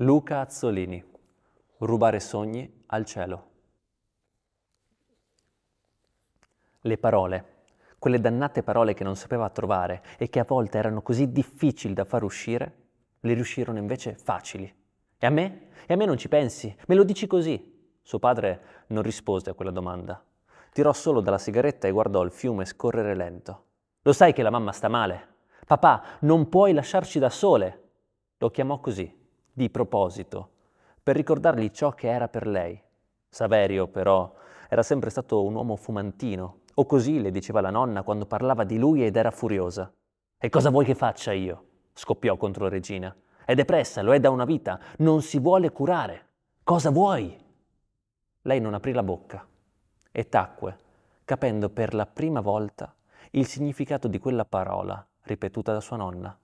Luca Azzolini, Rubare sogni al cielo. Le parole, quelle dannate parole che non sapeva trovare e che a volte erano così difficili da far uscire, le riuscirono invece facili. E a me? E a me non ci pensi? Me lo dici così? Suo padre non rispose a quella domanda. Tirò solo dalla sigaretta e guardò il fiume scorrere lento. Lo sai che la mamma sta male? Papà, non puoi lasciarci da sole. Lo chiamò così, di proposito per ricordargli ciò che era per lei. Saverio, però, era sempre stato un uomo fumantino, o così le diceva la nonna quando parlava di lui ed era furiosa. E cosa vuoi che faccia io? scoppiò contro Regina. È depressa, lo è da una vita, non si vuole curare. Cosa vuoi? Lei non aprì la bocca e tacque, capendo per la prima volta il significato di quella parola ripetuta da sua nonna.